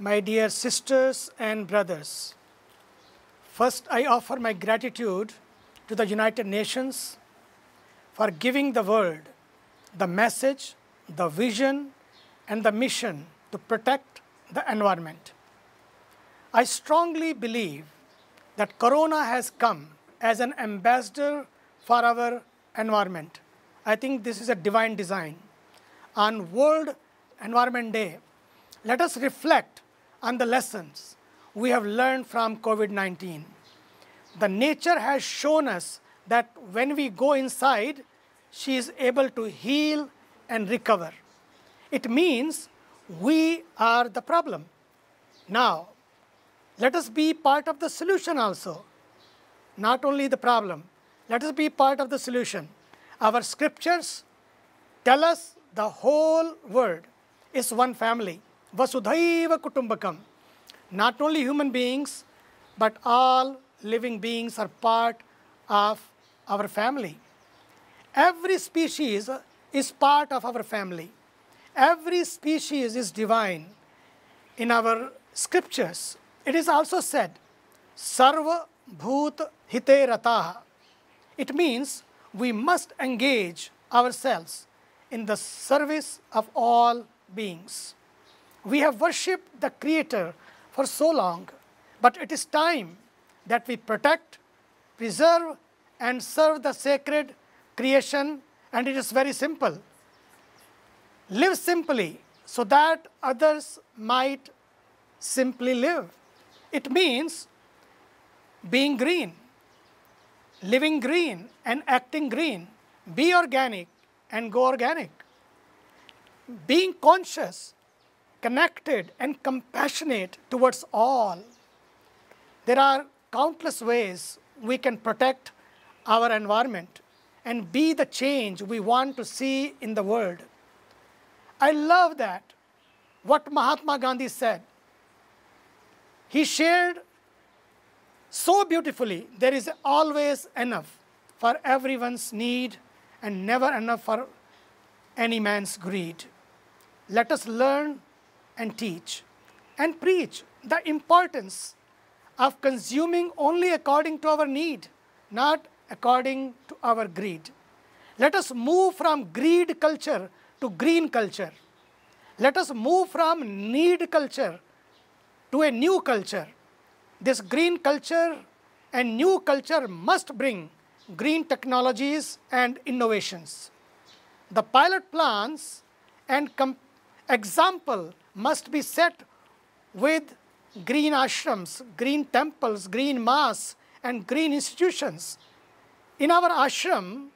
My dear sisters and brothers, first I offer my gratitude to the United Nations for giving the world the message, the vision, and the mission to protect the environment. I strongly believe that Corona has come as an ambassador for our environment. I think this is a divine design. On World Environment Day, let us reflect and the lessons we have learned from COVID 19. The nature has shown us that when we go inside, she is able to heal and recover. It means we are the problem. Now, let us be part of the solution also, not only the problem. Let us be part of the solution. Our scriptures tell us the whole world is one family. Vasudhaiva Kutumbakam. Not only human beings, but all living beings are part of our family. Every species is part of our family. Every species is divine. In our scriptures, it is also said, Sarva Bhut Hite Rataha. It means we must engage ourselves in the service of all beings. We have worshipped the Creator for so long, but it is time that we protect, preserve, and serve the sacred creation, and it is very simple. Live simply so that others might simply live. It means being green, living green, and acting green. Be organic and go organic. Being conscious connected and compassionate towards all. There are countless ways we can protect our environment and be the change we want to see in the world. I love that, what Mahatma Gandhi said. He shared so beautifully, there is always enough for everyone's need and never enough for any man's greed. Let us learn and teach and preach the importance of consuming only according to our need, not according to our greed. Let us move from greed culture to green culture. Let us move from need culture to a new culture. This green culture and new culture must bring green technologies and innovations. The pilot plans and example must be set with green ashrams, green temples, green mass, and green institutions. In our ashram,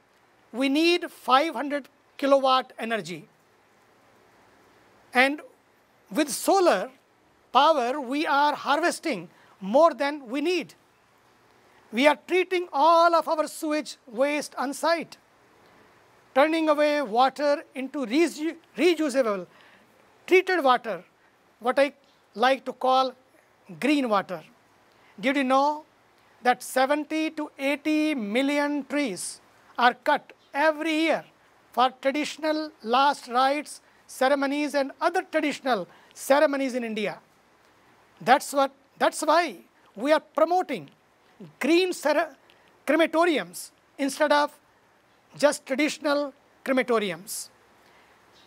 we need 500 kilowatt energy. And with solar power, we are harvesting more than we need. We are treating all of our sewage waste on site, turning away water into reusable treated water, what I like to call green water. Did you know that 70 to 80 million trees are cut every year for traditional last rites, ceremonies and other traditional ceremonies in India. That's, what, that's why we are promoting green crematoriums instead of just traditional crematoriums.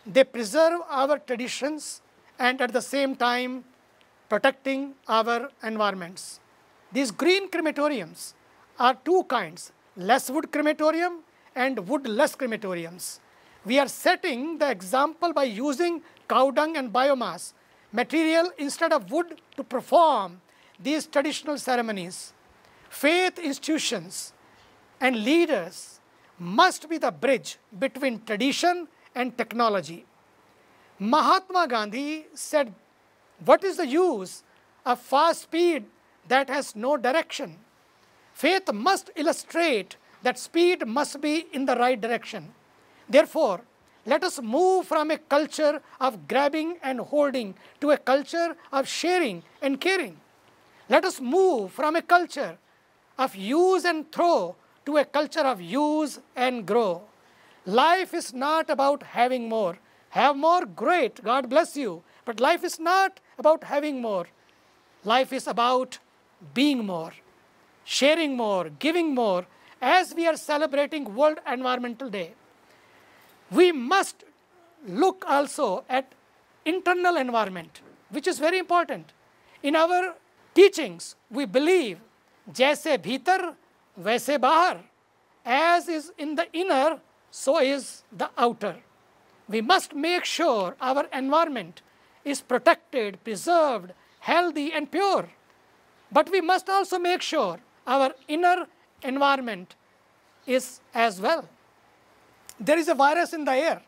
They preserve our traditions and at the same time protecting our environments. These green crematoriums are two kinds, less wood crematorium and wood-less crematoriums. We are setting the example by using cow dung and biomass material instead of wood to perform these traditional ceremonies. Faith institutions and leaders must be the bridge between tradition and technology. Mahatma Gandhi said, what is the use of fast speed that has no direction? Faith must illustrate that speed must be in the right direction. Therefore, let us move from a culture of grabbing and holding to a culture of sharing and caring. Let us move from a culture of use and throw to a culture of use and grow. Life is not about having more. Have more, great, God bless you. But life is not about having more. Life is about being more, sharing more, giving more. As we are celebrating World Environmental Day, we must look also at internal environment, which is very important. In our teachings, we believe, jaise bhitar, vaise bahar. As is in the inner, so is the outer. We must make sure our environment is protected, preserved, healthy and pure. But we must also make sure our inner environment is as well. There is a virus in the air.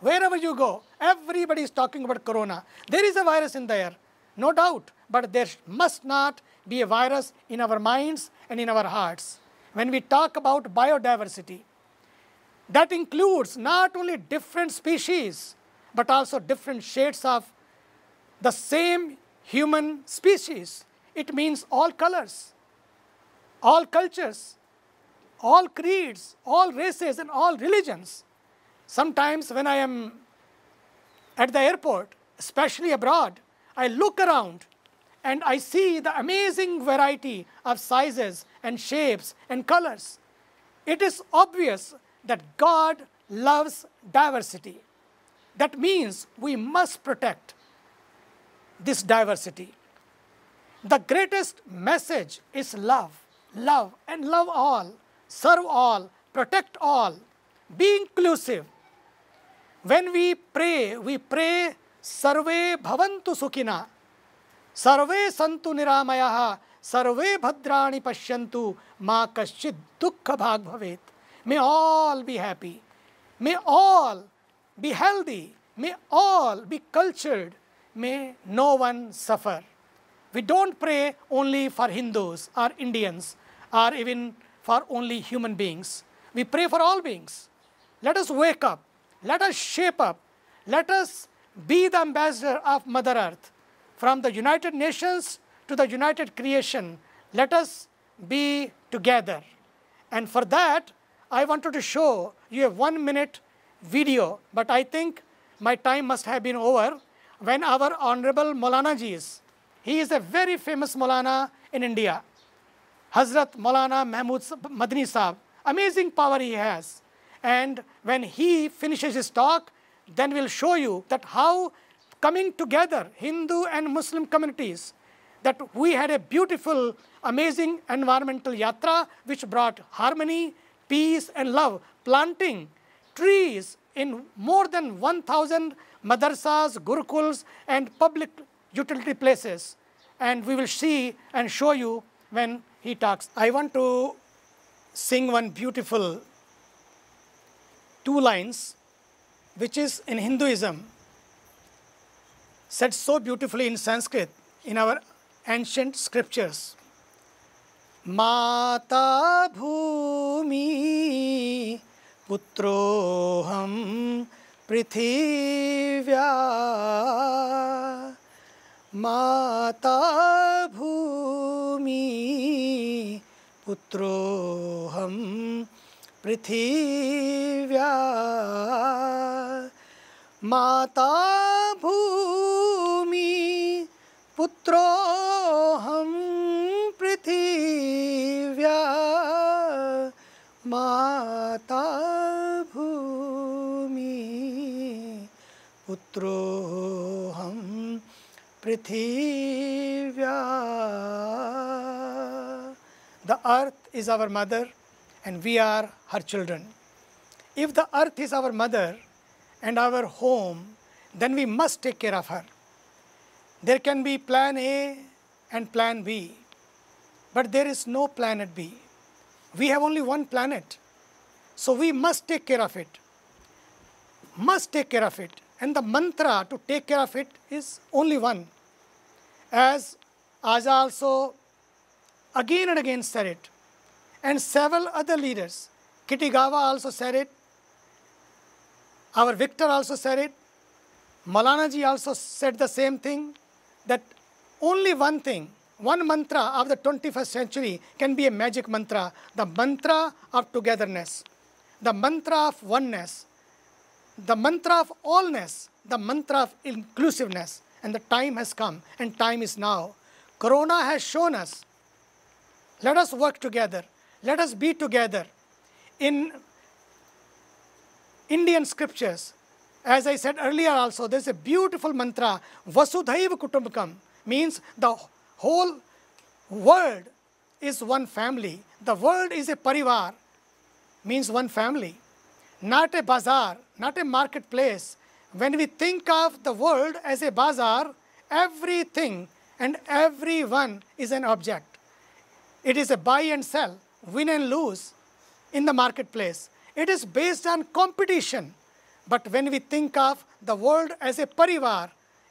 Wherever you go, everybody is talking about corona. There is a virus in the air, no doubt. But there must not be a virus in our minds and in our hearts. When we talk about biodiversity, that includes not only different species, but also different shades of the same human species. It means all colors, all cultures, all creeds, all races, and all religions. Sometimes when I am at the airport, especially abroad, I look around and I see the amazing variety of sizes and shapes and colors. It is obvious that God loves diversity. That means we must protect this diversity. The greatest message is love, love and love all, serve all, protect all, be inclusive. When we pray, we pray Sarve Bhavantu सुखिना Sarve Santu Niramayaha, Sarve Bhadrani Pashyantu, Ma कश्चित् Dukkha भवेत् May all be happy. May all be healthy. May all be cultured. May no one suffer. We don't pray only for Hindus or Indians or even for only human beings. We pray for all beings. Let us wake up. Let us shape up. Let us be the ambassador of Mother Earth. From the United Nations to the United Creation, let us be together. And for that, I wanted to show you a one minute video, but I think my time must have been over when our Honorable Maulana ji is. He is a very famous Maulana in India. Hazrat Maulana Mahmud Madni Sahib, amazing power he has. And when he finishes his talk, then we'll show you that how coming together, Hindu and Muslim communities, that we had a beautiful, amazing environmental yatra which brought harmony, peace and love, planting trees in more than 1,000 madrasas, gurukuls and public utility places. And we will see and show you when he talks. I want to sing one beautiful two lines which is in Hinduism said so beautifully in Sanskrit in our ancient scriptures. माता भूमि हम पृथिव्या माता भूमि हम पृथिव्या माता भूमि पुत्रो মাতা ভূমি পুত্রোহম পৃথিব্যা The earth is our mother and we are her children. If the earth is our mother and our home, then we must take care of her. There can be plan A and plan B, but there is no planet B. We have only one planet. So we must take care of it. Must take care of it. And the mantra to take care of it is only one. As Aja also again and again said it. And several other leaders, Kitigawa also said it. Our Victor also said it. Malanaji also said the same thing that only one thing one mantra of the 21st century can be a magic mantra, the mantra of togetherness, the mantra of oneness, the mantra of allness, the mantra of inclusiveness. And the time has come, and time is now. Corona has shown us. Let us work together. Let us be together. In Indian scriptures, as I said earlier also, there's a beautiful mantra, Vasudhaiva Kutumbakam, means the whole world is one family. The world is a parivar, means one family, not a bazaar, not a marketplace. When we think of the world as a bazaar, everything and everyone is an object. It is a buy and sell, win and lose in the marketplace. It is based on competition. But when we think of the world as a parivar,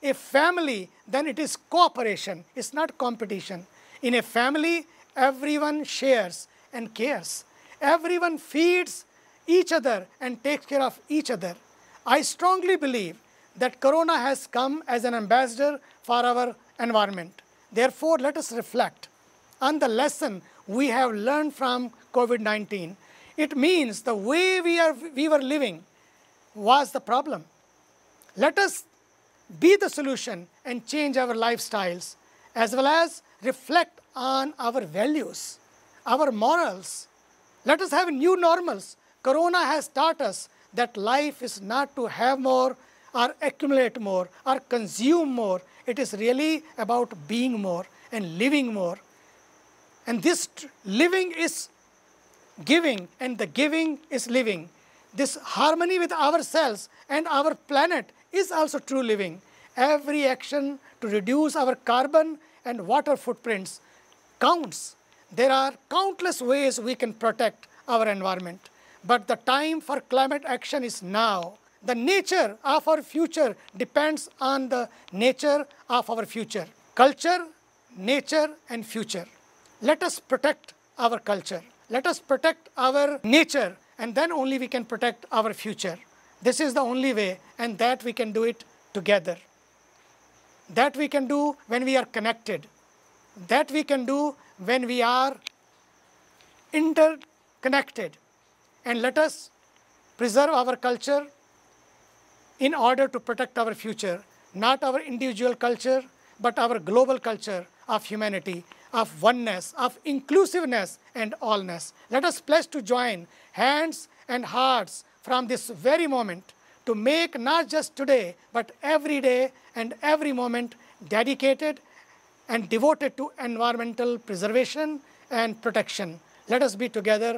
a family, then it is cooperation, it's not competition. In a family, everyone shares and cares. Everyone feeds each other and takes care of each other. I strongly believe that corona has come as an ambassador for our environment. Therefore, let us reflect on the lesson we have learned from COVID-19. It means the way we, are, we were living was the problem. Let us be the solution and change our lifestyles as well as reflect on our values, our morals. Let us have new normals. Corona has taught us that life is not to have more or accumulate more or consume more. It is really about being more and living more. And this living is giving and the giving is living. This harmony with ourselves and our planet is also true living. Every action to reduce our carbon and water footprints counts. There are countless ways we can protect our environment. But the time for climate action is now. The nature of our future depends on the nature of our future. Culture, nature and future. Let us protect our culture. Let us protect our nature and then only we can protect our future. This is the only way and that we can do it together. That we can do when we are connected. That we can do when we are interconnected. And let us preserve our culture in order to protect our future, not our individual culture, but our global culture of humanity, of oneness, of inclusiveness and allness. Let us pledge to join hands and hearts from this very moment to make not just today, but every day and every moment dedicated and devoted to environmental preservation and protection. Let us be together.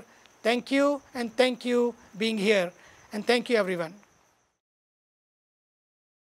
Thank you and thank you being here and thank you everyone.